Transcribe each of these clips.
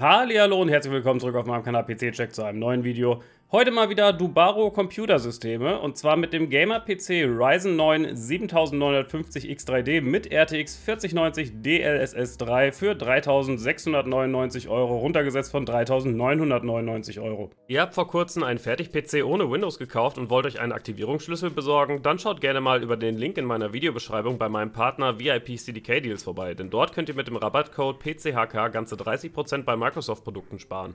Hallo und herzlich willkommen zurück auf meinem Kanal PC Check zu einem neuen Video. Heute mal wieder Dubaro Computersysteme und zwar mit dem Gamer PC Ryzen 9 7950X3D mit RTX 4090 DLSS 3 für 3699 Euro, runtergesetzt von 3999 Euro. Ihr habt vor kurzem einen Fertig-PC ohne Windows gekauft und wollt euch einen Aktivierungsschlüssel besorgen? Dann schaut gerne mal über den Link in meiner Videobeschreibung bei meinem Partner VIP CDK Deals vorbei, denn dort könnt ihr mit dem Rabattcode PCHK ganze 30% bei Microsoft-Produkten sparen.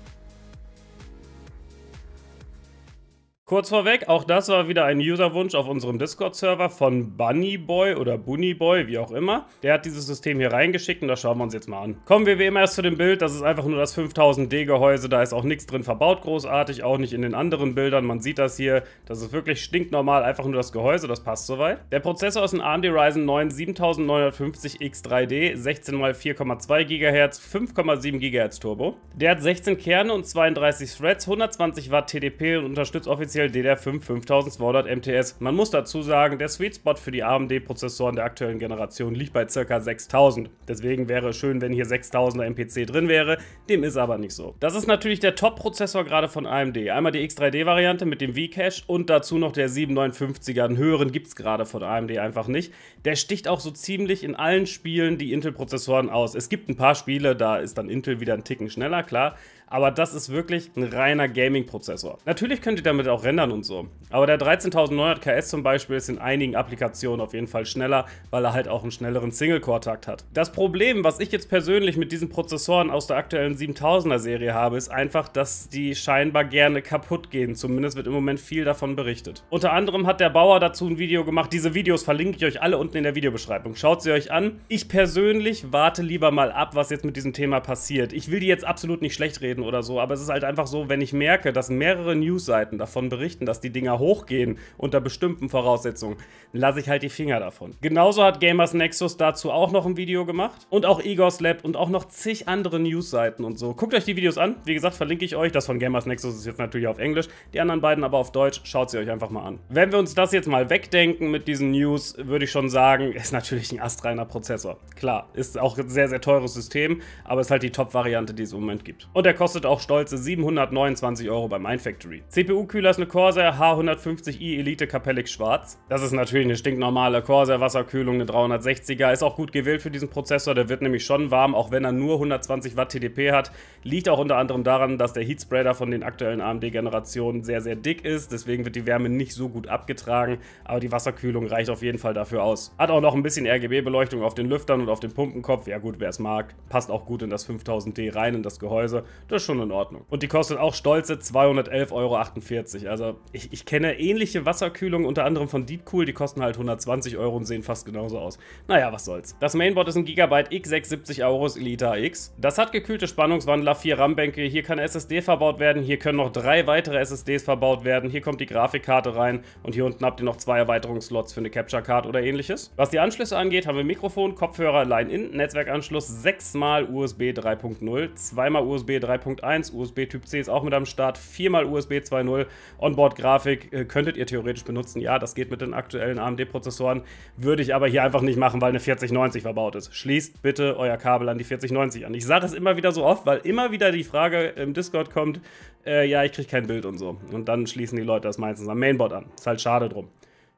Kurz vorweg, auch das war wieder ein Userwunsch auf unserem Discord-Server von Bunnyboy oder Bunnyboy, wie auch immer. Der hat dieses System hier reingeschickt und das schauen wir uns jetzt mal an. Kommen wir wie immer erst zu dem Bild. Das ist einfach nur das 5000D-Gehäuse. Da ist auch nichts drin verbaut großartig, auch nicht in den anderen Bildern. Man sieht das hier. Das ist wirklich stinknormal, einfach nur das Gehäuse. Das passt soweit. Der Prozessor ist ein AMD Ryzen 9 7950X3D, 16x4,2 GHz, 5,7 GHz Turbo. Der hat 16 Kerne und 32 Threads, 120 Watt TDP und unterstützt offiziell offiziell DDR5 5200 MTS. Man muss dazu sagen, der Sweet Spot für die AMD-Prozessoren der aktuellen Generation liegt bei ca. 6000. Deswegen wäre es schön, wenn hier 6000er MPC drin wäre. Dem ist aber nicht so. Das ist natürlich der Top-Prozessor gerade von AMD. Einmal die X3D-Variante mit dem V-Cache und dazu noch der 7950er. Einen höheren gibt es gerade von AMD einfach nicht. Der sticht auch so ziemlich in allen Spielen die Intel-Prozessoren aus. Es gibt ein paar Spiele, da ist dann Intel wieder einen Ticken schneller, klar aber das ist wirklich ein reiner Gaming-Prozessor. Natürlich könnt ihr damit auch rendern und so, aber der 13900 KS zum Beispiel ist in einigen Applikationen auf jeden Fall schneller, weil er halt auch einen schnelleren Single-Core-Takt hat. Das Problem, was ich jetzt persönlich mit diesen Prozessoren aus der aktuellen 7000er-Serie habe, ist einfach, dass die scheinbar gerne kaputt gehen. Zumindest wird im Moment viel davon berichtet. Unter anderem hat der Bauer dazu ein Video gemacht. Diese Videos verlinke ich euch alle unten in der Videobeschreibung. Schaut sie euch an. Ich persönlich warte lieber mal ab, was jetzt mit diesem Thema passiert. Ich will die jetzt absolut nicht schlecht reden Newsseiten oder so, aber es ist halt einfach so, wenn ich merke, dass mehrere Newsseiten davon berichten, dass die Dinger hochgehen unter bestimmten Voraussetzungen, lasse ich halt die Finger davon. Genauso hat Gamers Nexus dazu auch noch ein Video gemacht und auch Egos Lab und auch noch zig andere Newsseiten und so. Guckt euch die Videos an, wie gesagt, verlinke ich euch. Das von Gamers Nexus ist jetzt natürlich auf Englisch, die anderen beiden aber auf Deutsch. Schaut sie euch einfach mal an. Wenn wir uns das jetzt mal wegdenken mit diesen News, würde ich schon sagen, ist natürlich ein astreiner Prozessor. Klar, ist auch ein sehr, sehr teures System, aber ist halt die Top-Variante, die es im Moment gibt. Und der kostet kostet auch stolze 729 Euro bei Mindfactory. CPU-Kühler ist eine Corsair H150i Elite Capellic Schwarz. Das ist natürlich eine stinknormale Corsair Wasserkühlung, eine 360er. Ist auch gut gewählt für diesen Prozessor, der wird nämlich schon warm, auch wenn er nur 120 Watt TDP hat. Liegt auch unter anderem daran, dass der Heatspreader von den aktuellen AMD-Generationen sehr, sehr dick ist. Deswegen wird die Wärme nicht so gut abgetragen, aber die Wasserkühlung reicht auf jeden Fall dafür aus. Hat auch noch ein bisschen RGB-Beleuchtung auf den Lüftern und auf dem Pumpenkopf. Ja gut, wer es mag. Passt auch gut in das 5000D rein, in das Gehäuse. Das schon in Ordnung. Und die kostet auch stolze 211,48 Euro. Also ich, ich kenne ähnliche Wasserkühlungen, unter anderem von Deepcool, die kosten halt 120 Euro und sehen fast genauso aus. Naja, was soll's. Das Mainboard ist ein Gigabyte x670 Aorus Elite X. Das hat gekühlte Spannungswandler, vier RAM-Bänke, hier kann SSD verbaut werden, hier können noch drei weitere SSDs verbaut werden, hier kommt die Grafikkarte rein und hier unten habt ihr noch zwei Erweiterungsslots für eine Capture Card oder ähnliches. Was die Anschlüsse angeht, haben wir Mikrofon, Kopfhörer, Line-In, Netzwerkanschluss, 6 sechsmal USB 3.0, 2 zweimal USB 3.0, 3.1, USB Typ C ist auch mit am Start, viermal USB 2.0, Onboard-Grafik äh, könntet ihr theoretisch benutzen. Ja, das geht mit den aktuellen AMD-Prozessoren, würde ich aber hier einfach nicht machen, weil eine 4090 verbaut ist. Schließt bitte euer Kabel an die 4090 an. Ich sage es immer wieder so oft, weil immer wieder die Frage im Discord kommt, äh, ja, ich kriege kein Bild und so. Und dann schließen die Leute das meistens am Mainboard an. Ist halt schade drum.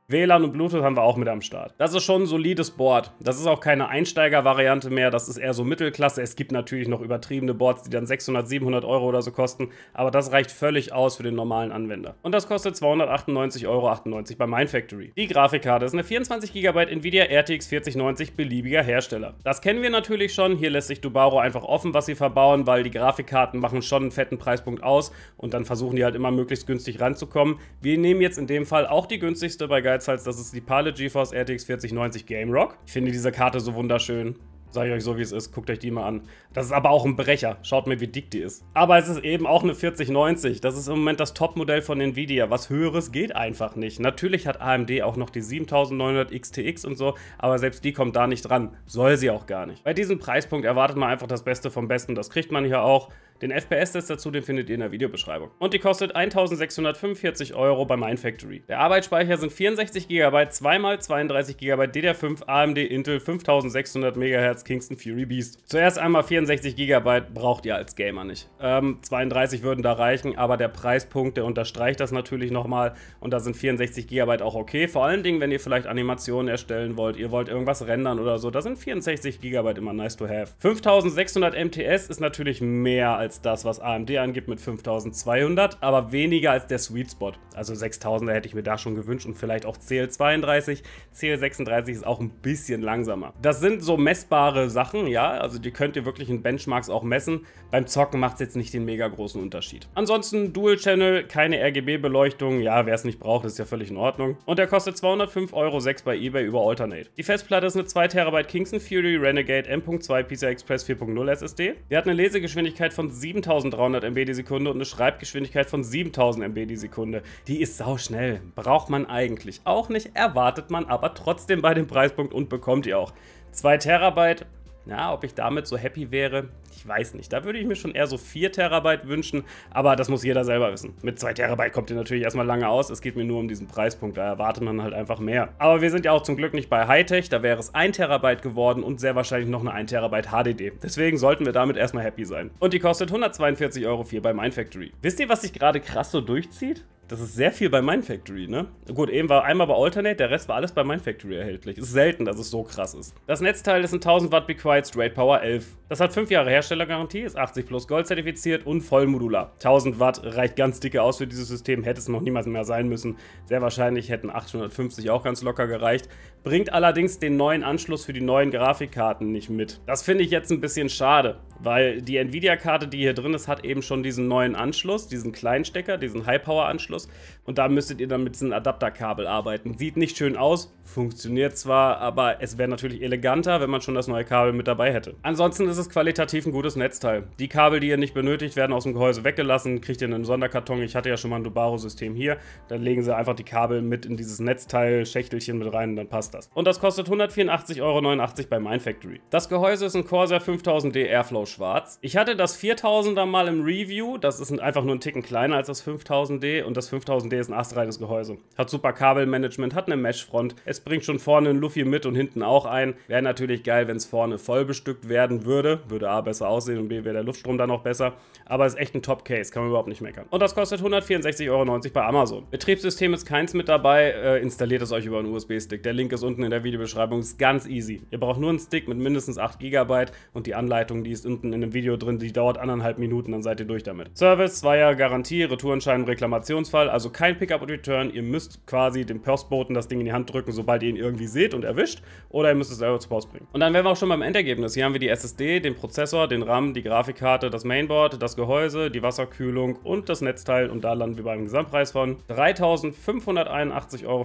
WLAN und Bluetooth haben wir auch mit am Start. Das ist schon ein solides Board. Das ist auch keine Einsteiger-Variante mehr, das ist eher so Mittelklasse. Es gibt natürlich noch übertriebene Boards, die dann 600, 700 Euro oder so kosten, aber das reicht völlig aus für den normalen Anwender. Und das kostet 298,98 Euro bei Mindfactory. Die Grafikkarte ist eine 24 GB Nvidia RTX 4090 beliebiger Hersteller. Das kennen wir natürlich schon, hier lässt sich Dubaro einfach offen, was sie verbauen, weil die Grafikkarten machen schon einen fetten Preispunkt aus und dann versuchen die halt immer möglichst günstig ranzukommen. Wir nehmen jetzt in dem Fall auch die günstigste bei Guide Geizhals, das ist die Pale GeForce RTX 4090 Game Rock. Ich finde diese Karte so wunderschön. Sag ich euch so, wie es ist. Guckt euch die mal an. Das ist aber auch ein Brecher. Schaut mir, wie dick die ist. Aber es ist eben auch eine 4090. Das ist im Moment das Topmodell von Nvidia. Was Höheres geht einfach nicht. Natürlich hat AMD auch noch die 7900 XTX und so, aber selbst die kommt da nicht dran. Soll sie auch gar nicht. Bei diesem Preispunkt erwartet man einfach das Beste vom Besten. Das kriegt man hier auch. Den FPS-Test dazu, den findet ihr in der Videobeschreibung. Und die kostet 1645 Euro bei Mindfactory. Der Arbeitsspeicher sind 64 GB, 2x32 GB DDR5 AMD Intel 5600 MHz Kingston Fury Beast. Zuerst einmal 64 GB braucht ihr als Gamer nicht. Ähm, 32 würden da reichen, aber der Preispunkt, der unterstreicht das natürlich nochmal. Und da sind 64 GB auch okay. Vor allen Dingen, wenn ihr vielleicht Animationen erstellen wollt, ihr wollt irgendwas rendern oder so, da sind 64 GB immer nice to have. 5600 MTS ist natürlich mehr als als das, was AMD angibt mit 5200, aber weniger als der Sweet Spot. Also 6000er hätte ich mir da schon gewünscht und vielleicht auch CL32. CL36 ist auch ein bisschen langsamer. Das sind so messbare Sachen, ja, also die könnt ihr wirklich in Benchmarks auch messen. Beim Zocken macht es jetzt nicht den mega großen Unterschied. Ansonsten Dual Channel, keine RGB-Beleuchtung, ja, wer es nicht braucht, ist ja völlig in Ordnung. Und der kostet 205,06 Euro bei eBay über Alternate. Die Festplatte ist eine 2 TB Kingston Fury Renegade M.2 PCI Express 4.0 SSD. Der hat eine Lesegeschwindigkeit von 7300 MB die Sekunde und eine Schreibgeschwindigkeit von 7000 MB die Sekunde. Die ist sauschnell. Braucht man eigentlich auch nicht, erwartet man aber trotzdem bei dem Preispunkt und bekommt ihr auch. 2 Terabyte na, ob ich damit so happy wäre, ich weiß nicht. Da würde ich mir schon eher so 4 Terabyte wünschen, aber das muss jeder selber wissen. Mit 2 Terabyte kommt ihr natürlich erstmal lange aus. Es geht mir nur um diesen Preispunkt, da erwartet man halt einfach mehr. Aber wir sind ja auch zum Glück nicht bei Hightech, da wäre es 1 Terabyte geworden und sehr wahrscheinlich noch eine 1 Terabyte HDD. Deswegen sollten wir damit erstmal happy sein. Und die kostet 142,04 Euro bei Mindfactory. Wisst ihr, was sich gerade krass so durchzieht? Das ist sehr viel bei Mindfactory, ne? Gut, eben war einmal bei Alternate, der Rest war alles bei Mindfactory erhältlich. Ist selten, dass es so krass ist. Das Netzteil ist ein 1000 Watt Bequiet Straight Power 11. Das hat 5 Jahre Herstellergarantie, ist 80 plus Gold zertifiziert und vollmodular. 1000 Watt reicht ganz dicke aus für dieses System, hätte es noch niemals mehr sein müssen. Sehr wahrscheinlich hätten 850 auch ganz locker gereicht. Bringt allerdings den neuen Anschluss für die neuen Grafikkarten nicht mit. Das finde ich jetzt ein bisschen schade, weil die Nvidia-Karte, die hier drin ist, hat eben schon diesen neuen Anschluss, diesen Kleinstecker, diesen High-Power-Anschluss Anschluss. Und da müsstet ihr dann mit diesem Adapterkabel arbeiten. Sieht nicht schön aus, funktioniert zwar, aber es wäre natürlich eleganter, wenn man schon das neue Kabel mit dabei hätte. Ansonsten ist es qualitativ ein gutes Netzteil. Die Kabel, die ihr nicht benötigt, werden aus dem Gehäuse weggelassen, kriegt ihr in einem Sonderkarton. Ich hatte ja schon mal ein Dubaro-System hier. Dann legen sie einfach die Kabel mit in dieses Netzteil, Schächtelchen mit rein und dann passt das. Und das kostet 184,89 Euro bei Mindfactory. Das Gehäuse ist ein Corsair 5000D Airflow schwarz. Ich hatte das 4000er mal im Review. Das ist einfach nur ein Ticken kleiner als das 5000D und das das 5000D ist ein astreines Gehäuse. Hat super Kabelmanagement, hat eine Meshfront. Es bringt schon vorne einen Luffy mit und hinten auch ein. Wäre natürlich geil, wenn es vorne voll bestückt werden würde. Würde A besser aussehen und B wäre der Luftstrom dann noch besser. Aber ist echt ein Top-Case, kann man überhaupt nicht meckern. Und das kostet 164,90 Euro bei Amazon. Betriebssystem ist keins mit dabei, äh, installiert es euch über einen USB-Stick. Der Link ist unten in der Videobeschreibung, ist ganz easy. Ihr braucht nur einen Stick mit mindestens 8 GB und die Anleitung, die ist unten in dem Video drin, die dauert anderthalb Minuten, dann seid ihr durch damit. Service, zwei Jahre Garantie, Retourenschein, Reklamationsfrist Fall also kein Pickup und Return. Ihr müsst quasi dem Postboten das Ding in die Hand drücken, sobald ihr ihn irgendwie seht und erwischt. Oder ihr müsst es selber zur Post bringen. Und dann wären wir auch schon beim Endergebnis. Hier haben wir die SSD, den Prozessor, den RAM, die Grafikkarte, das Mainboard, das Gehäuse, die Wasserkühlung und das Netzteil. Und da landen wir beim Gesamtpreis von 3.581,35 Euro.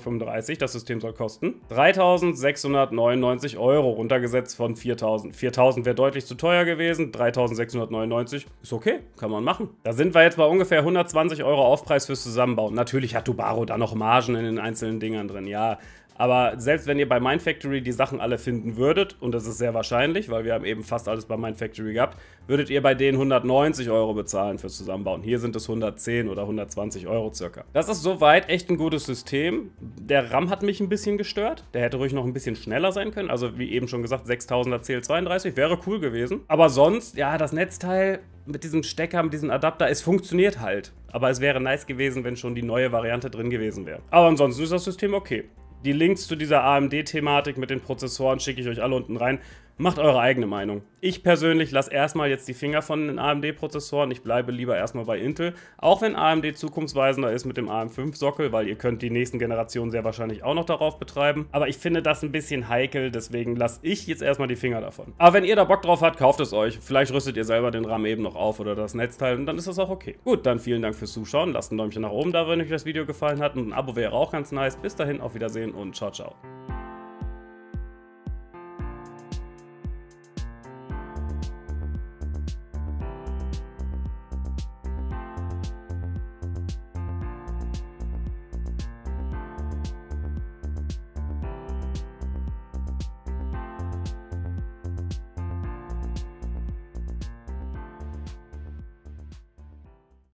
Das System soll kosten 3.699 Euro, runtergesetzt von 4.000. 4.000 wäre deutlich zu teuer gewesen. 3.699 ist okay, kann man machen. Da sind wir jetzt bei ungefähr 120 Euro Aufpreis fürs Zusammenhang zusammenbauen. Natürlich hat Dubaro da noch Margen in den einzelnen Dingern drin, ja. Aber selbst wenn ihr bei Mindfactory die Sachen alle finden würdet, und das ist sehr wahrscheinlich, weil wir haben eben fast alles bei Mindfactory gehabt, würdet ihr bei denen 190 Euro bezahlen fürs Zusammenbauen. Hier sind es 110 oder 120 Euro circa. Das ist soweit echt ein gutes System. Der RAM hat mich ein bisschen gestört. Der hätte ruhig noch ein bisschen schneller sein können. Also wie eben schon gesagt, 6000er CL32 wäre cool gewesen. Aber sonst, ja, das Netzteil mit diesem Stecker, mit diesem Adapter, es funktioniert halt. Aber es wäre nice gewesen, wenn schon die neue Variante drin gewesen wäre. Aber ansonsten ist das System okay. Die Links zu dieser AMD-Thematik mit den Prozessoren schicke ich euch alle unten rein. Macht eure eigene Meinung. Ich persönlich lasse erstmal jetzt die Finger von den AMD-Prozessoren. Ich bleibe lieber erstmal bei Intel. Auch wenn AMD zukunftsweisender ist mit dem AM5-Sockel, weil ihr könnt die nächsten Generationen sehr wahrscheinlich auch noch darauf betreiben. Aber ich finde das ein bisschen heikel, deswegen lasse ich jetzt erstmal die Finger davon. Aber wenn ihr da Bock drauf habt, kauft es euch. Vielleicht rüstet ihr selber den RAM eben noch auf oder das Netzteil und dann ist das auch okay. Gut, dann vielen Dank fürs Zuschauen. Lasst ein Däumchen nach oben da, wenn euch das Video gefallen hat. Und ein Abo wäre auch ganz nice. Bis dahin, auf Wiedersehen und ciao, ciao.